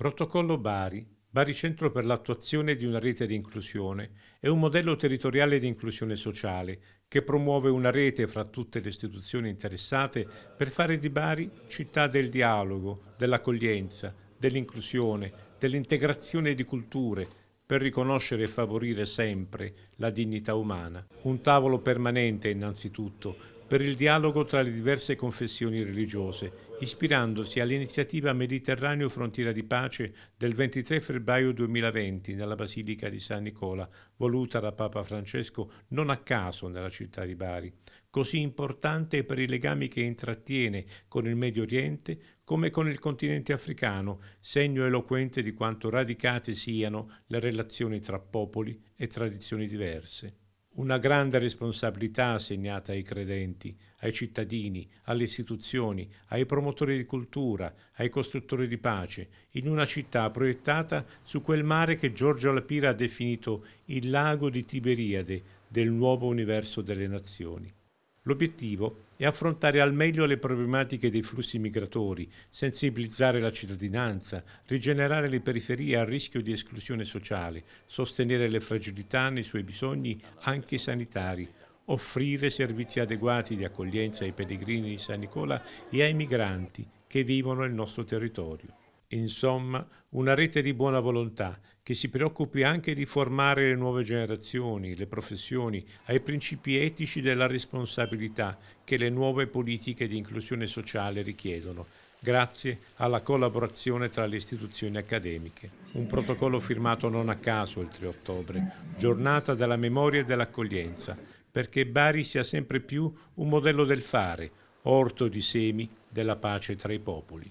Protocollo Bari. Bari Centro per l'attuazione di una rete di inclusione è un modello territoriale di inclusione sociale che promuove una rete fra tutte le istituzioni interessate per fare di Bari città del dialogo, dell'accoglienza, dell'inclusione, dell'integrazione di culture per riconoscere e favorire sempre la dignità umana. Un tavolo permanente innanzitutto per il dialogo tra le diverse confessioni religiose, ispirandosi all'iniziativa Mediterraneo Frontiera di Pace del 23 febbraio 2020 nella Basilica di San Nicola, voluta da Papa Francesco non a caso nella città di Bari, così importante per i legami che intrattiene con il Medio Oriente come con il continente africano, segno eloquente di quanto radicate siano le relazioni tra popoli e tradizioni diverse. Una grande responsabilità assegnata ai credenti, ai cittadini, alle istituzioni, ai promotori di cultura, ai costruttori di pace, in una città proiettata su quel mare che Giorgio Lapira ha definito il lago di Tiberiade del nuovo universo delle nazioni. L'obiettivo è affrontare al meglio le problematiche dei flussi migratori, sensibilizzare la cittadinanza, rigenerare le periferie a rischio di esclusione sociale, sostenere le fragilità nei suoi bisogni anche sanitari, offrire servizi adeguati di accoglienza ai pellegrini di San Nicola e ai migranti che vivono nel nostro territorio insomma, una rete di buona volontà che si preoccupi anche di formare le nuove generazioni, le professioni, ai principi etici della responsabilità che le nuove politiche di inclusione sociale richiedono, grazie alla collaborazione tra le istituzioni accademiche. Un protocollo firmato non a caso il 3 ottobre, giornata della memoria e dell'accoglienza, perché Bari sia sempre più un modello del fare, orto di semi della pace tra i popoli.